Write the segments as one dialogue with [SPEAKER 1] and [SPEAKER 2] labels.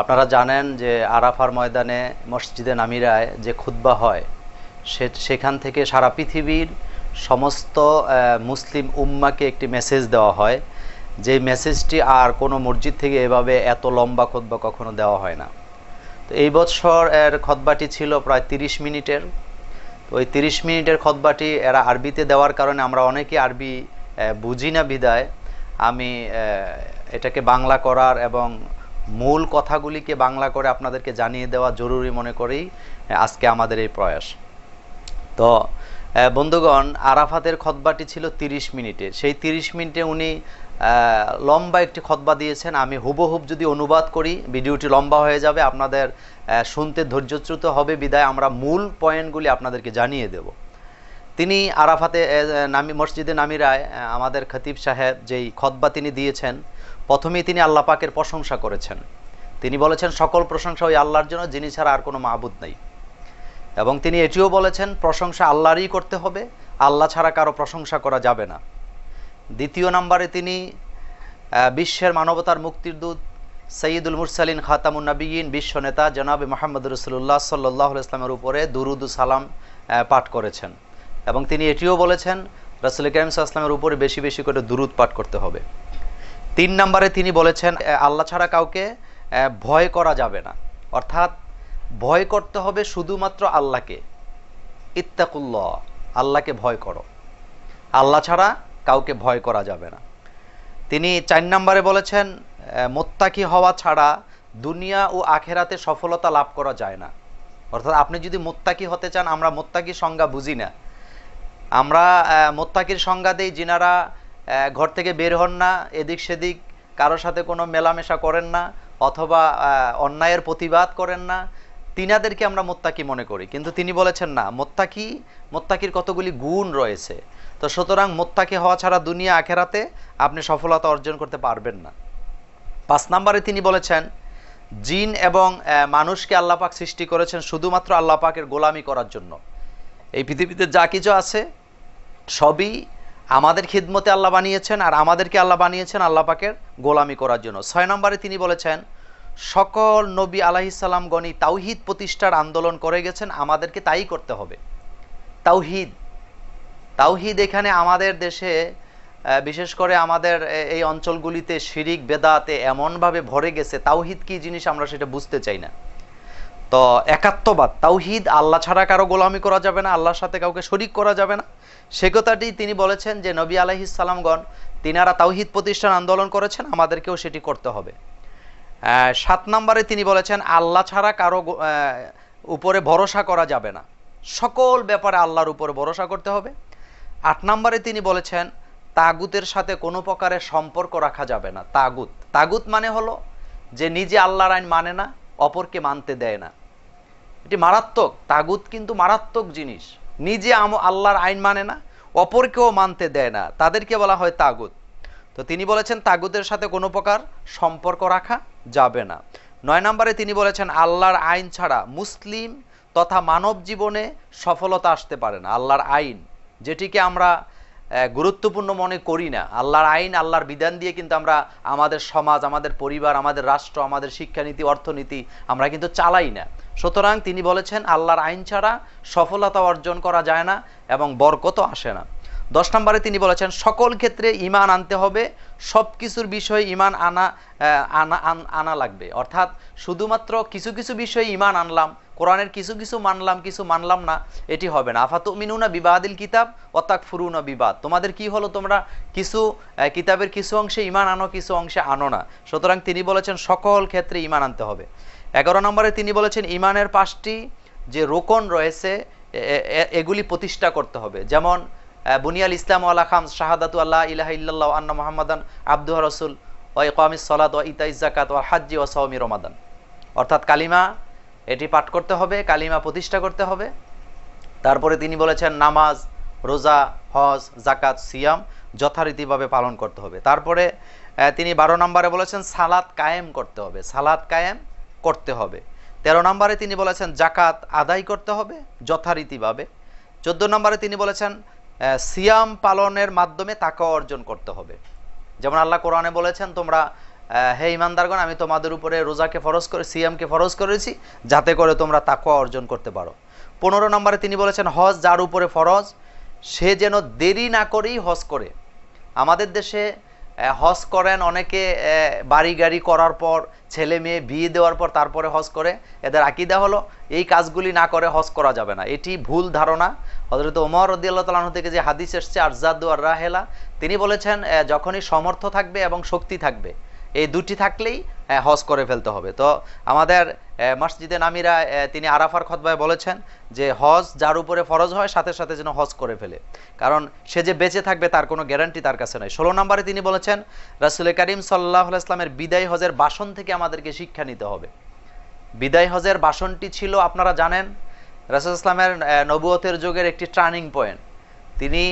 [SPEAKER 1] আপনারা জানেন যে আরাফার ময়দানে মসজিদে নামিরায় যে খুদ্া হয় সে সেখান থেকে সারা পৃথিবীর সমস্ত মুসলিম উম্মাকে একটি মেসেজ দেওয়া হয় যে মেসেজটি আর কোনো মসজিদ থেকে এভাবে এত লম্বা খোদবা কখনো দেওয়া হয় না তো এই বছর এর খদ্বাটি ছিল প্রায় ৩০ মিনিটের তো ওই ৩০ মিনিটের খদ্বাটি এরা আরবিতে দেওয়ার কারণে আমরা অনেকে আরবি বুঝি না বিদায় আমি এটাকে বাংলা করার এবং মূল কথাগুলিকে বাংলা করে আপনাদেরকে জানিয়ে দেওয়া জরুরি মনে করেই আজকে আমাদের এই প্রয়াস তো বন্ধুগণ আরাফাতের খতবাটি ছিল ৩০ মিনিটের সেই ৩০ মিনিটে উনি লম্বা একটি খতবা দিয়েছেন আমি হুবহুব যদি অনুবাদ করি ভিডিওটি লম্বা হয়ে যাবে আপনাদের শুনতে ধৈর্যচ্যুত হবে বিদায় আমরা মূল পয়েন্টগুলি আপনাদেরকে জানিয়ে দেব তিনি আরাফাতে নামি মসজিদে নামিরায় আমাদের খতিব সাহেব যেই খতবা তিনি দিয়েছেন প্রথমেই তিনি আল্লাহ পাকের প্রশংসা করেছেন তিনি বলেছেন সকল প্রশংসা ওই আল্লাহর জন্য যিনি ছাড়া আর কোনো মাহবুদ নেই এবং তিনি এটিও বলেছেন প্রশংসা আল্লাহরই করতে হবে আল্লাহ ছাড়া কারো প্রশংসা করা যাবে না দ্বিতীয় নম্বরে তিনি বিশ্বের মানবতার মুক্তির দূত সঈদুল মুরসালিন খাতামুন্নবীন বিশ্ব নেতা জনাব মোহাম্মদ রসুল্লাহ সাল্লাহ ইসলামের উপরে দুরুদ সালাম পাঠ করেছেন এবং তিনি এটিও বলেছেন রসুল করিম উপরে বেশি বেশি করে দুরুদ পাঠ করতে হবে তিন নম্বরে তিনি বলেছেন আল্লাহ ছাড়া কাউকে ভয় করা যাবে না অর্থাৎ ভয় করতে হবে শুধুমাত্র আল্লাহকে ইত্তাকুল্লাহ আল্লাহকে ভয় করো আল্লাহ ছাড়া কাউকে ভয় করা যাবে না তিনি চার নম্বরে বলেছেন মোত্তাকি হওয়া ছাড়া দুনিয়া ও আখেরাতে সফলতা লাভ করা যায় না অর্থাৎ আপনি যদি মোত্তাকি হতে চান আমরা মোত্তাকির সংজ্ঞা বুঝি না আমরা মোত্তাকির সংজ্ঞা দিই যিনারা ঘর থেকে বের হন না এদিক সেদিক কারোর সাথে কোনো মেলামেশা করেন না অথবা অন্যায়ের প্রতিবাদ করেন না তিনাদেরকে আমরা মোত্তাকি মনে করি কিন্তু তিনি বলেছেন না মোত্তাকি মোত্তাকির কতগুলি গুণ রয়েছে তো সুতরাং মোত্তাকি হওয়া ছাড়া দুনিয়া আখেরাতে আপনি সফলতা অর্জন করতে পারবেন না পাঁচ নম্বরে তিনি বলেছেন জিন এবং মানুষকে আল্লাপাক সৃষ্টি করেছেন শুধুমাত্র আল্লাপাকের গোলামি করার জন্য এই পৃথিবীতে যা কিছু আছে সবই আমাদের খিদমতে আল্লাহ বানিয়েছেন আর আমাদেরকে আল্লাহ বানিয়েছেন আল্লাহ পাকের গোলামি করার জন্য ছয় নম্বরে তিনি বলেছেন সকল নবী গণী তাওহিদ প্রতিষ্ঠার আন্দোলন করে গেছেন আমাদেরকে তাই করতে হবে তাওহিদ তাওহিদ এখানে আমাদের দেশে বিশেষ করে আমাদের এই অঞ্চলগুলিতে শিরিক বেদাতে এমনভাবে ভরে গেছে তাওহিদ কি জিনিস আমরা সেটা বুঝতে চাই না তো একাত্মবাদ তাওহিদ আল্লাহ ছাড়া কারো গোলামি করা যাবে না আল্লাহর সাথে কাউকে শরিক করা যাবে না সে কথাটি তিনি বলেছেন যে নবী আলহিসাল্লামগণ তিনারা তাওহিদ প্রতিষ্ঠান আন্দোলন করেছেন আমাদেরকেও সেটি করতে হবে সাত নম্বরে তিনি বলেছেন আল্লাহ ছাড়া কারো উপরে ভরসা করা যাবে না সকল ব্যাপারে আল্লাহর উপরে ভরসা করতে হবে আট নম্বরে তিনি বলেছেন তাগুতের সাথে কোনো প্রকারের সম্পর্ক রাখা যাবে না তাগুত তাগুত মানে হলো যে নিজে আল্লাহর আইন মানে না অপরকে মানতে দেয় না এটি মারাত্মক তাগুত কিন্তু মারাত্মক জিনিস নিজে আল্লাহর আইন মানে না অপরকেও মানতে দেয় না তাদেরকে বলা হয় তাগুত তো তিনি বলেছেন তাগুতের সাথে কোনো প্রকার সম্পর্ক রাখা যাবে না নয় নম্বরে তিনি বলেছেন আল্লাহর আইন ছাড়া মুসলিম তথা মানব জীবনে সফলতা আসতে পারে না আল্লাহর আইন যেটিকে আমরা গুরুত্বপূর্ণ মনে করি না আল্লাহর আইন আল্লাহর বিধান দিয়ে কিন্তু আমরা আমাদের সমাজ আমাদের পরিবার আমাদের রাষ্ট্র আমাদের শিক্ষানীতি অর্থনীতি আমরা কিন্তু চালাই না সুতরাং তিনি বলেছেন আল্লাহর আইন ছাড়া সফলতা অর্জন করা যায় না এবং বরকতও আসে না দশ নম্বরে তিনি বলেছেন সকল ক্ষেত্রে ইমান আনতে হবে সব কিছুর বিষয়ে ইমান আনা আনা আনা লাগবে অর্থাৎ শুধুমাত্র কিছু কিছু বিষয়ে ইমান আনলাম কোরআনের কিছু কিছু মানলাম কিছু মানলাম না এটি হবে না আফাত মিনুনা বিবাদিল কিতাব ফুরু ফুরুনা বিবাদ তোমাদের কি হলো তোমরা কিছু কিতাবের কিছু অংশে ইমান আনো কিছু অংশে আনো না সুতরাং তিনি বলেছেন সকল ক্ষেত্রে ইমান আনতে হবে এগারো নম্বরে তিনি বলেছেন ইমানের পাঁচটি যে রোকন রয়েছে এগুলি প্রতিষ্ঠা করতে হবে যেমন বুনিয়াল ইসলাম আল্লাহ খাম শাহাদাত আল্লাহ ইলাহ ইল্লাহ আন্না মোহাম্মদান আব্দুহ রসুল ও কামিস সলাত ও ইতা ইজাকাত ও হাজ্জি ও সৌমি রমাদান অর্থাৎ কালিমা এটি পাঠ করতে হবে কালিমা প্রতিষ্ঠা করতে হবে তারপরে তিনি বলেছেন নামাজ রোজা হজ জাকাত সিয়াম যথারীতিভাবে পালন করতে হবে তারপরে তিনি বারো নম্বরে বলেছেন সালাত কায়েম করতে হবে সালাত কায়েম করতে হবে তেরো নম্বরে তিনি বলেছেন জাকাত আদায় করতে হবে যথারীতিভাবে চোদ্দো নম্বরে তিনি বলেছেন সিয়াম পালনের মাধ্যমে তাকাও অর্জন করতে হবে যেমন আল্লাহ কোরআনে বলেছেন তোমরা হে ইমানদারগণ আমি তোমাদের উপরে রোজাকে ফরজ করে সিয়ামকে ফরজ করেছি যাতে করে তোমরা তাকওয়া অর্জন করতে পারো পনেরো নম্বরে তিনি বলেছেন হজ যার উপরে ফরজ সে যেন দেরি না করেই হজ করে আমাদের দেশে হজ করেন অনেকে বাড়ি গাড়ি করার পর ছেলে মেয়ে বিয়ে দেওয়ার পর তারপরে হজ করে এদের আকিদা হলো এই কাজগুলি না করে হজ করা যাবে না এটি ভুল ধারণা হজরত ওমর রদিয়াল্লাহ তালাহ থেকে যে হাদিস এসছে আরজাদুয়ার রাহেলা তিনি বলেছেন যখনই সমর্থ থাকবে এবং শক্তি থাকবে এই দুটি থাকলেই হ্যাঁ, হজ করে ফেলতে হবে তো আমাদের মসজিদে নামিরা তিনি আরাফার খতবায় বলেছেন যে হজ যার উপরে ফরজ হয় সাথে সাথে যেন হজ করে ফেলে কারণ সে যে বেঁচে থাকবে তার কোনো গ্যারান্টি তার কাছে নয় ষোলো নম্বরে তিনি বলেছেন রাসুল করিম সাল্লাহ ইসলামের বিদায় হজের বাসন থেকে আমাদেরকে শিক্ষা নিতে হবে বিদায় হজের বাসনটি ছিল আপনারা জানেন রাসুল ইসলামের নবুয়তের যুগের একটি টার্নিং পয়েন্ট তিনি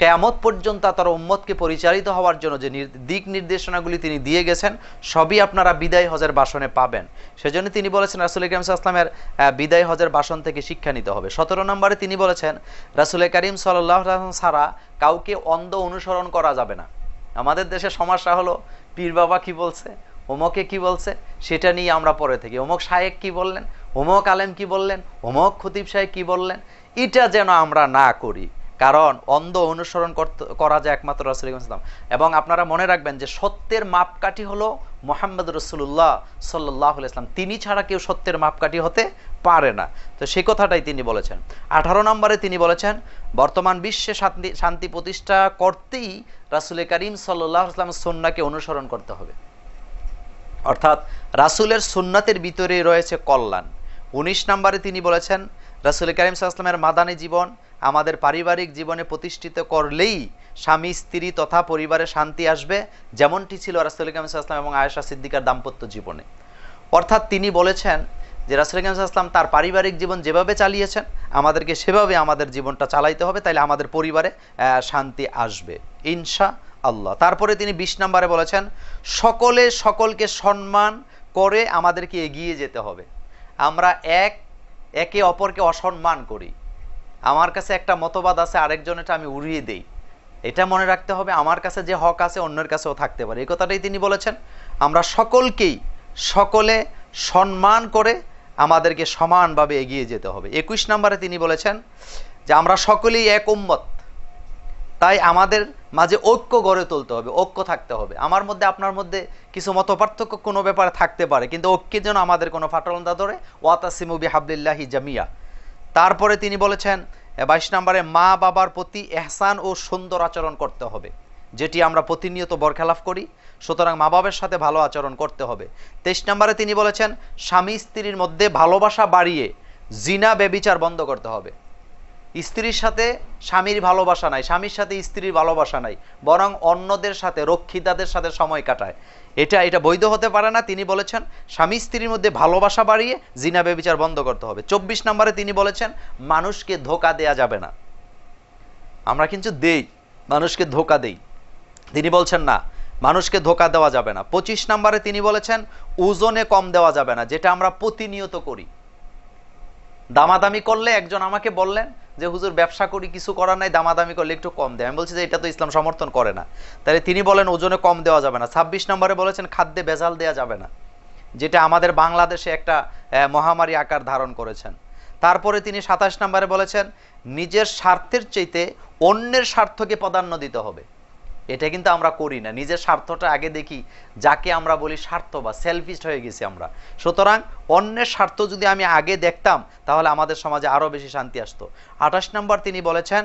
[SPEAKER 1] কেয়ামত পর্যন্ত তার উম্মতকে পরিচালিত হওয়ার জন্য যে দিক নির্দেশনাগুলি তিনি দিয়ে গেছেন সবই আপনারা বিদায় হজের বাসনে পাবেন সেজন্য তিনি বলেছেন রাসুল করিম সাল্লামের বিদায় হজের বাসন থেকে শিক্ষা নিতে হবে সতেরো নম্বরে তিনি বলেছেন রাসুল করিম সাল্লাহ ছাড়া কাউকে অন্ধ অনুসরণ করা যাবে না আমাদের দেশে সমস্যা হলো পীর বাবা কি বলছে অমকে কি বলছে সেটা নিয়ে আমরা পরে থাকি অমক সাহেব কি বললেন অমক আলেম কি বললেন অমক খতিব সাহেব কি বললেন এটা যেন আমরা না করি কারণ অন্ধ অনুসরণ করা যায় একমাত্র রাসুল ইসলাম এবং আপনারা মনে রাখবেন যে সত্যের মাপকাঠি হলো মোহাম্মদ রসুল্লাহ সাল্লাহ ইসলাম তিনি ছাড়া কেউ সত্যের মাপকাঠি হতে পারে না তো সে কথাটাই তিনি বলেছেন আঠারো নম্বরে তিনি বলেছেন বর্তমান বিশ্বে শান্তি শান্তি প্রতিষ্ঠা করতেই রাসুল করিম সাল্লাহ ইসলাম সন্নাকে অনুসরণ করতে হবে অর্থাৎ রাসুলের সুন্নাতের ভিতরে রয়েছে কল্যাণ উনিশ নম্বরে তিনি বলেছেন রাসুল করিম সাল্লামের মাদানী জীবন আমাদের পারিবারিক জীবনে প্রতিষ্ঠিত করলেই স্বামী স্ত্রী তথা পরিবারে শান্তি আসবে যেমনটি ছিল রাসুল ইসলাম এবং আয়েশা সিদ্দিকার দাম্পত্য জীবনে অর্থাৎ তিনি বলেছেন যে রাসুল ইসলাম তার পারিবারিক জীবন যেভাবে চালিয়েছেন আমাদেরকে সেভাবে আমাদের জীবনটা চালাইতে হবে তাইলে আমাদের পরিবারে শান্তি আসবে ইনশা আল্লাহ তারপরে তিনি বিশ নম্বরে বলেছেন সকলে সকলকে সম্মান করে আমাদেরকে এগিয়ে যেতে হবে আমরা এক একে অপরকে অসম্মান করি আমার কাছে একটা মতবাদ আছে আরেকজন এটা আমি উড়িয়ে দেই এটা মনে রাখতে হবে আমার কাছে যে হক আছে অন্যের কাছেও থাকতে পারে এই কথাটাই তিনি বলেছেন আমরা সকলকেই সকলে সম্মান করে আমাদেরকে সমানভাবে এগিয়ে যেতে হবে একুশ নম্বরে তিনি বলেছেন যে আমরা সকলেই এক উম্মত তাই আমাদের মাঝে ঐক্য গড়ে তুলতে হবে ঐক্য থাকতে হবে আমার মধ্যে আপনার মধ্যে কিছু মত পার্থক্য কোনো ব্যাপারে থাকতে পারে কিন্তু ঐক্যের জন্য আমাদের কোনো ফাটলন্দা ধরে ওয়াতাসিমুবি হাবলিল্লাহি জামিয়া তারপরে তিনি বলেছেন বাইশ নম্বরে মা বাবার প্রতি এহসান ও সুন্দর আচরণ করতে হবে যেটি আমরা প্রতিনিয়ত বরখেলাফ করি সুতরাং মা বাবার সাথে ভালো আচরণ করতে হবে তেইশ নম্বরে তিনি বলেছেন স্বামী স্ত্রীর মধ্যে ভালোবাসা বাড়িয়ে জিনা বেবিচার বন্ধ করতে হবে স্ত্রীর সাথে স্বামীর ভালোবাসা নাই স্বামীর সাথে স্ত্রীর ভালোবাসা নাই বরং অন্যদের সাথে রক্ষিতাদের সাথে সময় কাটায় এটা এটা বৈধ হতে পারে না তিনি বলেছেন স্বামী স্ত্রীর মধ্যে ভালোবাসা বাড়িয়ে জিনাবে বিচার বন্ধ করতে হবে চব্বিশ নম্বরে তিনি বলেছেন মানুষকে ধোকা দেয়া যাবে না আমরা কিন্তু দেই মানুষকে ধোকা দেই তিনি বলছেন না মানুষকে ধোকা দেওয়া যাবে না পঁচিশ নম্বরে তিনি বলেছেন ওজনে কম দেওয়া যাবে না যেটা আমরা প্রতিনিয়ত করি দামাদামি করলে একজন আমাকে বললেন যে হুজুর ব্যবসা করি কিছু করার নাই দামাদামি করলে একটু কম দেয় আমি বলছি যে এটা তো ইসলাম সমর্থন করে না তাহলে তিনি বলেন ওজনে কম দেওয়া যাবে না ছাব্বিশ নম্বরে বলেছেন খাদ্যে ভেজাল দেওয়া যাবে না যেটা আমাদের বাংলাদেশে একটা মহামারী আকার ধারণ করেছেন তারপরে তিনি সাতাশ নম্বরে বলেছেন নিজের স্বার্থের চাইতে অন্যের স্বার্থকে প্রাধান্য দিতে হবে এটা কিন্তু আমরা করি না নিজের স্বার্থটা আগে দেখি যাকে আমরা বলি স্বার্থ বা সেলফিস্ট হয়ে গেছি আমরা সুতরাং অন্যের স্বার্থ যদি আমি আগে দেখতাম তাহলে আমাদের সমাজে আরও বেশি শান্তি আসতো আঠাশ নম্বর তিনি বলেছেন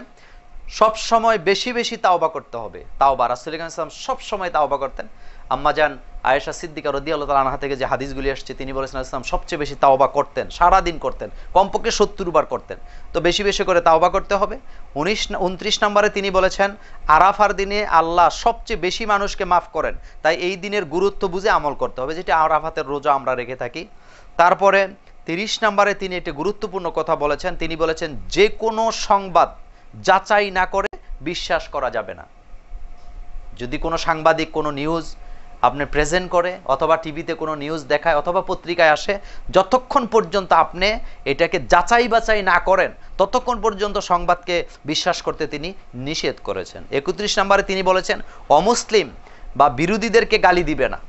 [SPEAKER 1] সব সময় বেশি বেশি তাওবা করতে হবে তাওবা রাসুল ইসলাম সবসময় তাওবা করতেন আম্মাজান আয়েশা সিদ্দিকা তালা আনহা থেকে যে হাদিসগুলি আসছে তিনি বলেছেন ইসলাম সবচেয়ে বেশি তাওবা করতেন সারাদিন করতেন কমপক্ষে সত্তর বার করতেন তো বেশি বেশি করে তাওবা করতে হবে উনিশ উনত্রিশ নম্বরে তিনি বলেছেন আরাফার দিনে আল্লাহ সবচেয়ে বেশি মানুষকে মাফ করেন তাই এই দিনের গুরুত্ব বুঝে আমল করতে হবে যেটি আরাফাতের রোজা আমরা রেখে থাকি তারপরে তিরিশ নম্বরে তিনি একটি গুরুত্বপূর্ণ কথা বলেছেন তিনি বলেছেন যে কোনো সংবাদ যাচাই না করে বিশ্বাস করা যাবে না যদি কোনো সাংবাদিক কোনো নিউজ আপনি প্রেজেন্ট করে অথবা টিভিতে কোনো নিউজ দেখায় অথবা পত্রিকায় আসে যতক্ষণ পর্যন্ত আপনি এটাকে যাচাই বাছাই না করেন ততক্ষণ পর্যন্ত সংবাদকে বিশ্বাস করতে তিনি নিষেধ করেছেন একত্রিশ নম্বরে তিনি বলেছেন অমুসলিম বা বিরোধীদেরকে গালি দিবে না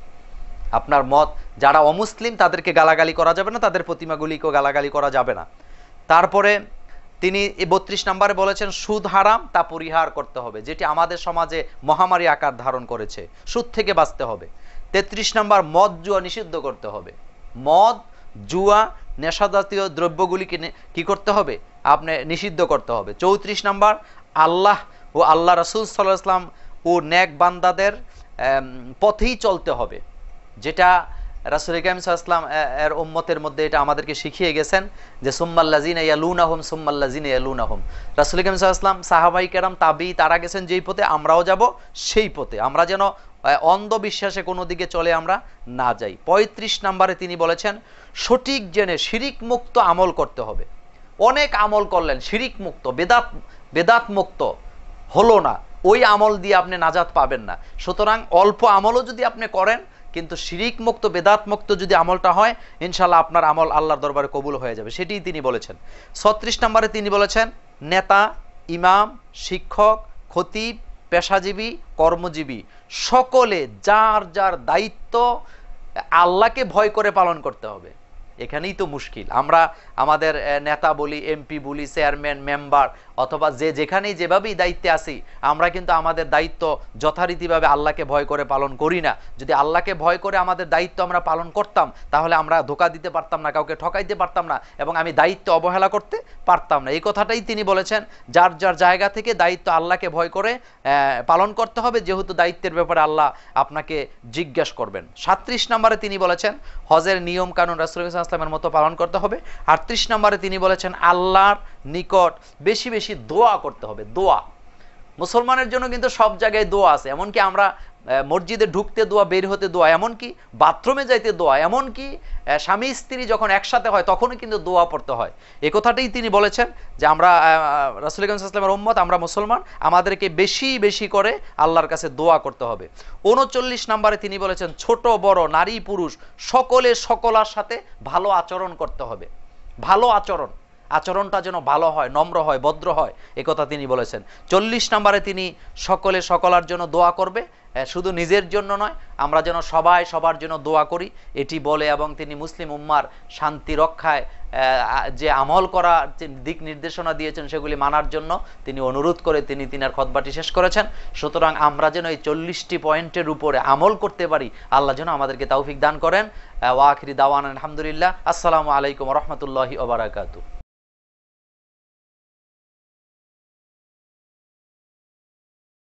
[SPEAKER 1] আপনার মত যারা অমুসলিম তাদেরকে গালাগালি করা যাবে না তাদের প্রতিমাগুলিকেও গালাগালি করা যাবে না তারপরে তিনি বত্রিশ নম্বরে বলেছেন সুদ হারাম তা পরিহার করতে হবে যেটি আমাদের সমাজে মহামারী আকার ধারণ করেছে সুদ থেকে বাঁচতে হবে ৩৩ নম্বর মদ জুয়া নিষিদ্ধ করতে হবে মদ জুয়া নেশাজাতীয় দ্রব্যগুলিকে কি করতে হবে আপনি নিষিদ্ধ করতে হবে চৌত্রিশ নম্বর আল্লাহ ও আল্লাহ রসুল সাল্লাহ ইসলাম ও ন্যাক বান্দাদের পথেই চলতে হবে যেটা রাসুল ইকাম সাল্লাম এর উম্মতের মধ্যে এটা আমাদেরকে শিখিয়ে গেছেন যে ইয়া ইয়ালুন আহম সোম্মাল্লাজিন ইয়ালুন আহম রাসুল ইকাম সাল্লাম সাহাবাই কেরাম তাবি তারা গেছেন যেই পথে আমরাও যাব সেই পথে আমরা যেন অন্ধবিশ্বাসে কোনো দিকে চলে আমরা না যাই ৩৫ নাম্বারে তিনি বলেছেন সঠিক জেনে শিরিক মুক্ত আমল করতে হবে অনেক আমল করলেন শিরিক মুক্ত বেদাত বেদাত মুক্ত হলো না ওই আমল দিয়ে আপনি নাজাত পাবেন না সুতরাং অল্প আমলও যদি আপনি করেন কিন্তু শিরিক মুক্ত বেদাত মুক্ত যদি আমলটা হয় ইনশাল্লাহ আপনার আমল আল্লাহর দরবারে কবুল হয়ে যাবে সেটিই তিনি বলেছেন ছত্রিশ নম্বরে তিনি বলেছেন নেতা ইমাম শিক্ষক খতিব পেশাজীবী কর্মজীবী সকলে যার যার দায়িত্ব আল্লাহকে ভয় করে পালন করতে হবে এখানেই তো মুশকিল আমরা আমাদের নেতা বলি এমপি বলি চেয়ারম্যান মেম্বার অথবা যে যেখানেই যেভাবেই দায়িত্বে আসি আমরা কিন্তু আমাদের দায়িত্ব যথারীতিভাবে আল্লাহকে ভয় করে পালন করি না যদি আল্লাহকে ভয় করে আমাদের দায়িত্ব আমরা পালন করতাম তাহলে আমরা ধোকা দিতে পারতাম না কাউকে ঠকাইতে পারতাম না এবং আমি দায়িত্ব অবহেলা করতে পারতাম না এই কথাটাই তিনি বলেছেন যার যার জায়গা থেকে দায়িত্ব আল্লাহকে ভয় করে পালন করতে হবে যেহেতু দায়িত্বের ব্যাপারে আল্লাহ আপনাকে জিজ্ঞাসা করবেন সাত্রিশ নম্বরে তিনি বলেছেন হজের নিয়ম কানুন রাসুল ইসলামের মতো পালন করতে হবে আর ত্রিশ নম্বরে তিনি বলেছেন আল্লাহর নিকট বেশি বেশি দোয়া করতে হবে দোয়া মুসলমানের জন্য কিন্তু সব জায়গায় দোয়া আছে এমনকি আমরা মসজিদে ঢুকতে দোয়া বের হতে দোয়া এমনকি বাথরুমে যাইতে দোয়া এমনকি স্বামী স্ত্রী যখন একসাথে হয় তখনও কিন্তু দোয়া পড়তে হয় এ কথাটাই তিনি বলেছেন যে আমরা রাসুলগঞ্জলামের ওম্মত আমরা মুসলমান আমাদেরকে বেশি বেশি করে আল্লাহর কাছে দোয়া করতে হবে উনচল্লিশ নম্বরে তিনি বলেছেন ছোট বড় নারী পুরুষ সকলে সকলার সাথে ভালো আচরণ করতে হবে ভালো আচরণ আচরণটা যেন ভালো হয় নম্র হয় ভদ্র হয় একথা তিনি বলেছেন চল্লিশ নম্বরে তিনি সকলে সকলার জন্য দোয়া করবে হ্যাঁ, শুধু নিজের জন্য নয় আমরা যেন সবাই সবার জন্য দোয়া করি এটি বলে এবং তিনি মুসলিম উম্মার শান্তি রক্ষায় যে আমল করা দিক নির্দেশনা দিয়েছেন সেগুলি মানার জন্য তিনি অনুরোধ করে তিনি তিনার খতবাটি শেষ করেছেন সুতরাং আমরা যেন এই চল্লিশটি পয়েন্টের উপরে আমল করতে পারি আল্লাহ যেন আমাদেরকে তৌফিক দান করেন ওয়াখিরি দাওয়ান আলহামদুলিল্লাহ আসসালামু আলাইকুম রহমতুল্লাহি ওবরাকাতু